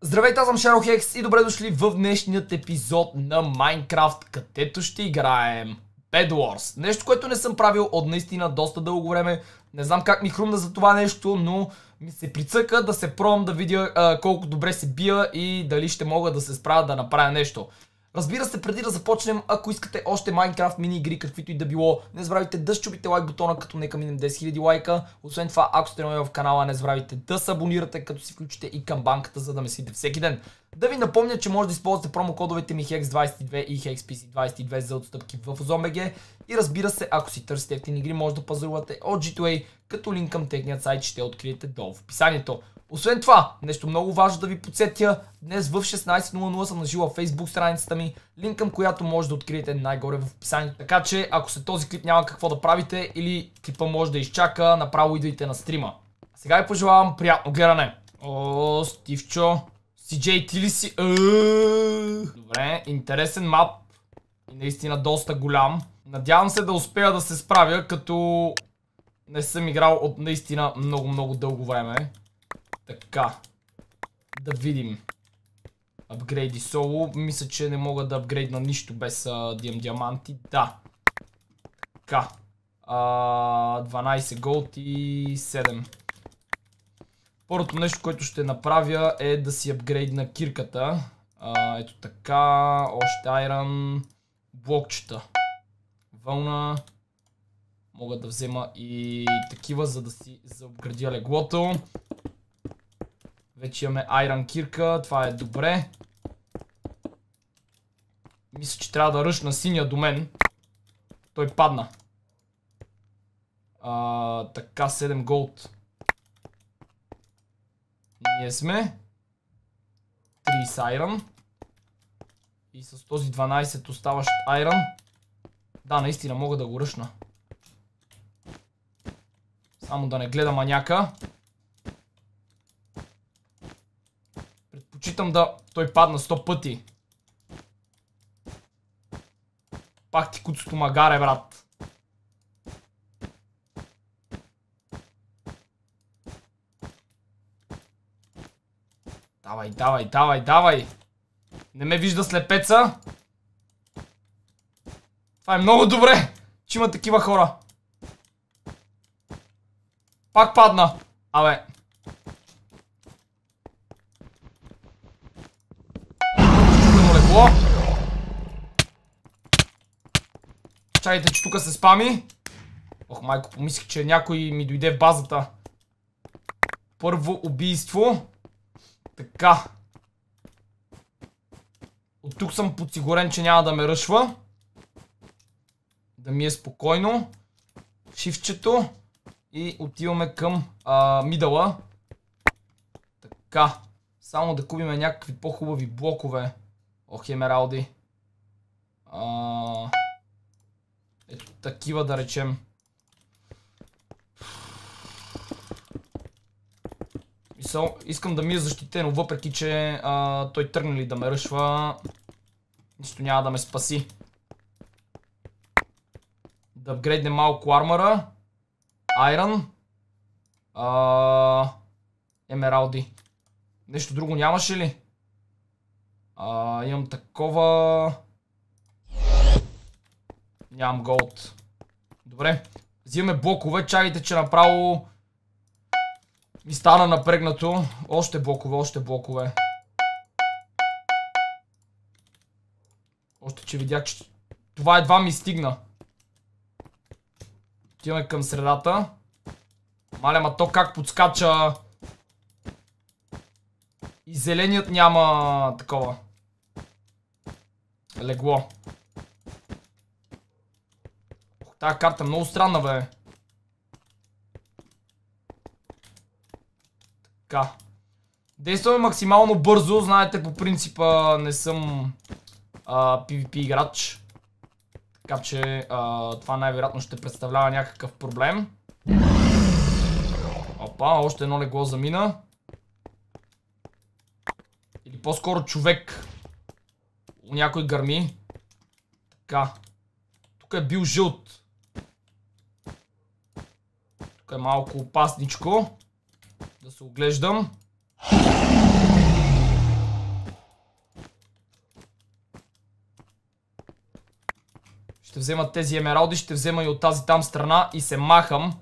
Здравейте, аз съм Шаро Хекс и добре дошли в днешният епизод на Майнкрафт, където ще играем Bed Wars. Нещо, което не съм правил от наистина доста дълго време. Не знам как ми хрумна за това нещо, но ми се прицъка да се пробвам да видя а, колко добре се бия и дали ще мога да се справя да направя нещо. Разбира се, преди да започнем, ако искате още Minecraft мини игри, каквито и да било, не забравяйте да щупите лайк бутона, като нека минем 10 000 лайка. Освен това, ако сте нови в канала, не забравяйте да се абонирате, като си включите и камбанката, за да ме сидите всеки ден. Да ви напомня, че може да използвате промокодовете ми HEX22 и HEXPC22 за отстъпки в ZombG. И разбира се, ако си търсите ефтини игри, може да пазарувате от G2A, като линк към техният сайт ще откриете долу в описанието. Освен това, нещо много важно да ви подсетя, днес в 16.00 съм нажила Facebook страницата ми, линк към която може да откриете най-горе в описанието. Така че, ако се този клип няма какво да правите или клипа може да изчака, направо идвайте на стрима. Сега ви пожелавам приятно гледане. О, Стивчо. CJ, ти ли си? Е! Добре, интересен мап. И наистина доста голям. Надявам се да успея да се справя, като не съм играл от наистина много-много дълго време. Така. Да видим. Апгрейди соло. Мисля, че не мога да апгрейдна нищо без а, диаманти. Да. Така. 12 голд и 7. Първото нещо, което ще направя е да си апгрейдна кирката. ето така. Още айран. Блокчета. Вълна. Мога да взема и такива, за да си заобградя леглото. Вече имаме Айран Кирка, това е добре. Мисля, че трябва да ръш на синия до мен. Той падна. А, така, 7 голд. Ние сме. 3 с Айран. И с този 12 оставащ Айран. Да, наистина мога да го ръшна. Само да не гледа маняка. Читам да... Той падна 100 пъти. Пак ти куцото магаре, брат. Давай, давай, давай, давай. Не ме вижда слепеца. Това е много добре, че има такива хора. Пак падна. Абе. О! Чайте, че тук се спами. Ох, майко, помислих, че някой ми дойде в базата. Първо убийство. Така. От тук съм подсигурен, че няма да ме ръшва. Да ми е спокойно. Шифчето. И отиваме към мидала. мидъла. Така. Само да купиме някакви по-хубави блокове. Ох, емералди. А... Е, такива да речем. искам да ми е защитено, въпреки че а, той тръгне ли да ме ръшва, нищо няма да ме спаси. Да апгрейднем малко армара. Айрон. Емералди. Нещо друго нямаше ли? А, имам такова... Нямам голд. Добре. Взимаме блокове. Чакайте, че направо ми стана напрегнато. Още блокове, още блокове. Още, че видях, че това едва ми стигна. Отиваме към средата. Маля, ма то как подскача... И зеленият няма такова. Легло. Тая карта много странна, бе. Така. Действаме максимално бързо. Знаете, по принципа не съм а, PvP играч. Така че а, това най-вероятно ще представлява някакъв проблем. Опа, още едно легло замина. Или по-скоро човек. Някой гърми. Така. Тук е бил жълт. Тук е малко опасничко. Да се оглеждам. Ще взема тези емералди, ще взема и от тази там страна и се махам.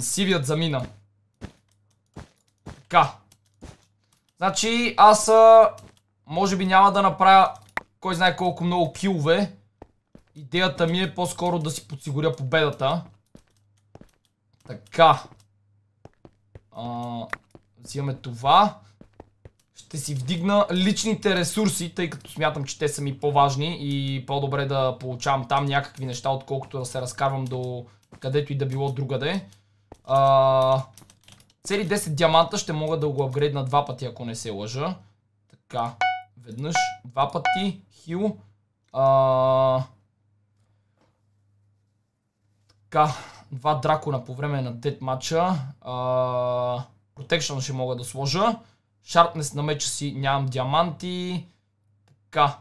Сивият замина. Така. Значи аз може би няма да направя кой знае колко много килове. Идеята ми е по-скоро да си подсигуря победата. Така. А, взимаме това. Ще си вдигна личните ресурси, тъй като смятам, че те са ми по-важни и по-добре да получавам там някакви неща, отколкото да се разкарвам до където и да било другаде. А, Цели 10 диаманта ще мога да го апгрейдна два пъти, ако не се лъжа. Така, веднъж, два пъти, хил. А... Така, два дракона по време на дед матча. А... Protection ще мога да сложа. Шарпнес на меча си нямам диаманти. Така,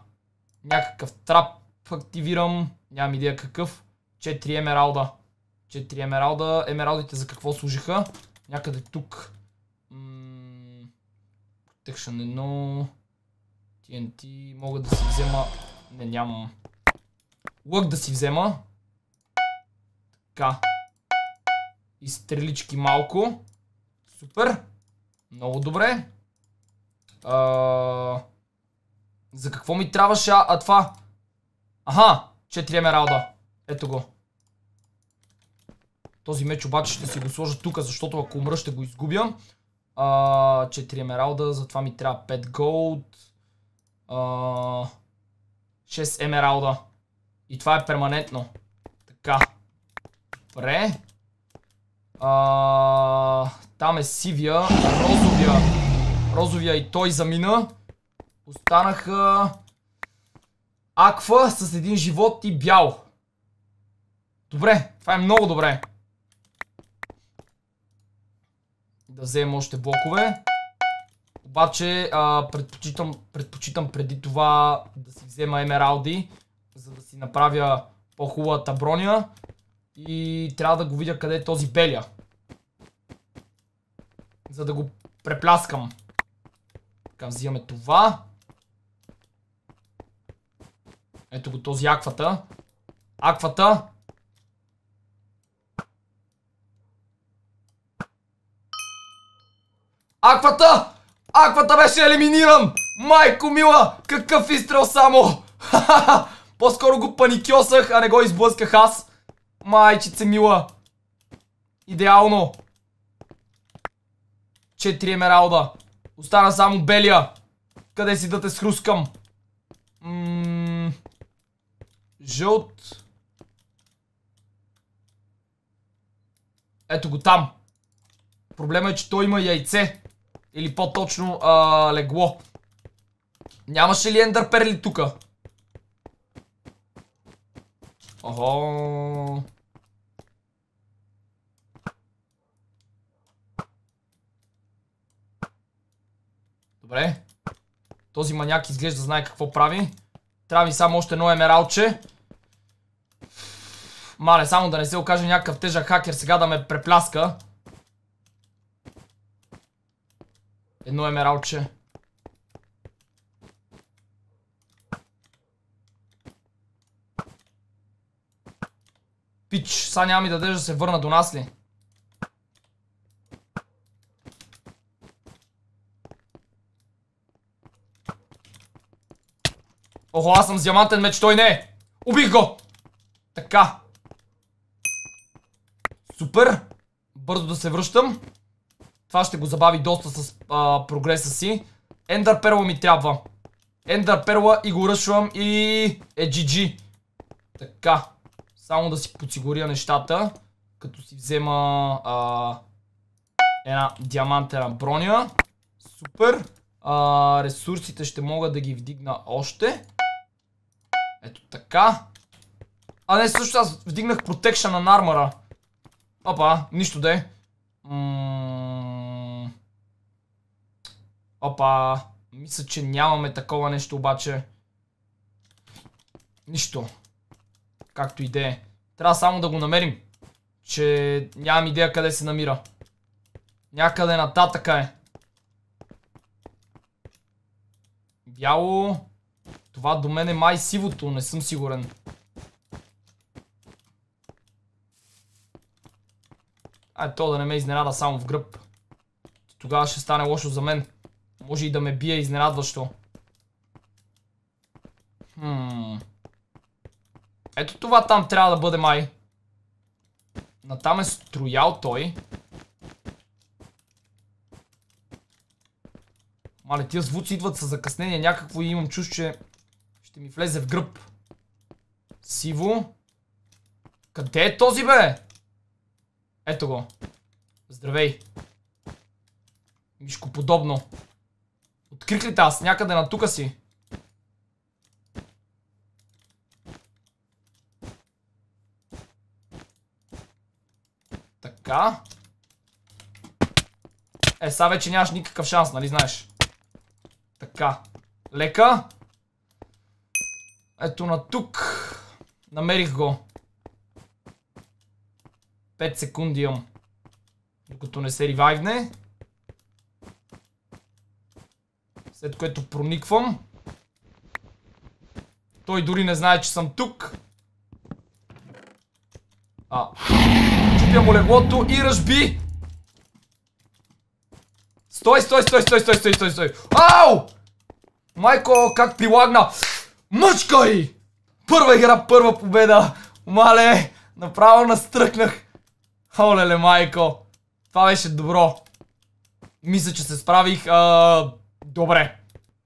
някакъв трап активирам. Нямам идея какъв. 4 емералда. 4 емералда. Емералдите за какво служиха? някъде тук. М- Protection 1. TNT. Мога да си взема... Не, нямам. Лък да си взема. Така. И стрелички малко. Супер. Много добре. За какво ми трябваше... А, а това... Аха! 4 емералда. Ето го. Този меч обаче ще си го сложа тук, защото ако умра ще го изгубя. А, 4 емералда, затова ми трябва 5 голд. А, 6 емералда. И това е перманентно. Така. Добре. там е сивия, розовия. Розовия и той замина. Останаха аква с един живот и бял. Добре, това е много добре. да вземем още блокове. Обаче а, предпочитам, предпочитам преди това да си взема емералди, за да си направя по-хубавата броня. И трябва да го видя къде е този беля. За да го препляскам. Така взимаме това. Ето го този аквата. Аквата Аквата! Аквата беше елиминиран! Майко мила! Какъв изстрел само! Ха-ха! По-скоро го паникьосах, а не го изблъсках аз. Майчице мила! Идеално! Четири емералда. Остана само белия. Къде си да те схрускам? Жълт... Ето го там. Проблема е, че той има яйце. Или по-точно а, легло. Нямаше ли ендър перли тука? Охо. Добре. Този маняк изглежда знае какво прави. Трябва ми само още едно емералче. Мале, само да не се окаже някакъв тежък хакер сега да ме препляска. Едно емералче. Пич, сега няма ми да дадеш да се върна до нас ли? Охо, аз съм с диамантен меч, той не е! Убих го! Така. Супер. Бързо да се връщам. Това ще го забави доста с а, прогреса си. Ендър перла ми трябва. Ендър перла и го ръшвам и е GG. Така. Само да си подсигуря нещата. Като си взема а, една диамантена броня. Супер. А, ресурсите ще мога да ги вдигна още. Ето така. А не, също аз вдигнах протекшена на армара. Опа, нищо да е. Ммм. Опа, мисля, че нямаме такова нещо обаче. Нищо. Както и да е. Трябва само да го намерим. Че нямам идея къде се намира. Някъде нататъка е. Бяло. Това до мен е май сивото, не съм сигурен. Ай, то да не ме изненада само в гръб. Тогава ще стане лошо за мен. Може и да ме бие изненадващо. Хм. Ето това там трябва да бъде май. Натам е строял той. Мале, тия звуци идват с закъснение някакво и имам чуш, че ще ми влезе в гръб. Сиво. Къде е този бе? Ето го. Здравей. Мишко подобно. Клик ли аз? Някъде на тука си. Така. Е, сега вече нямаш никакъв шанс, нали знаеш? Така. Лека. Ето на тук. Намерих го. 5 секунди имам. Докато не се ривайвне. След което прониквам. Той дори не знае, че съм тук. А. Чупя му леглото и ръжби. Стой, стой, стой, стой, стой, стой, стой, стой. Ау! Майко, как прилагна. Мъчкай! Първа игра, първа победа. Мале, направо настръкнах. Олеле, майко. Това беше добро. Мисля, че се справих. А... Добре.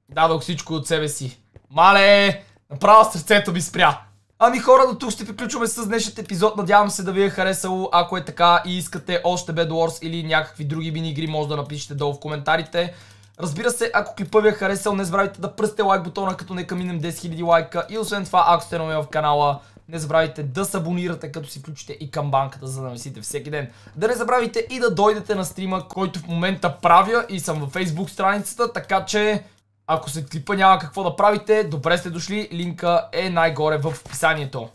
Дадох всичко от себе си. Мале! Направо сърцето ми спря. Ами хора, до тук ще приключваме с днешният епизод. Надявам се да ви е харесало. Ако е така и искате още Bad Wars или някакви други мини игри, може да напишете долу в коментарите. Разбира се, ако клипа ви е харесал, не забравяйте да пръсте лайк бутона, като нека минем 10 000 лайка. И освен това, ако сте нови в канала, не забравяйте да се абонирате, като си включите и камбанката, за да намесите всеки ден. Да не забравяйте и да дойдете на стрима, който в момента правя и съм във Facebook страницата, така че ако се клипа няма какво да правите, добре сте дошли, линка е най-горе в описанието.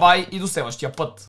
бай и до следващия път!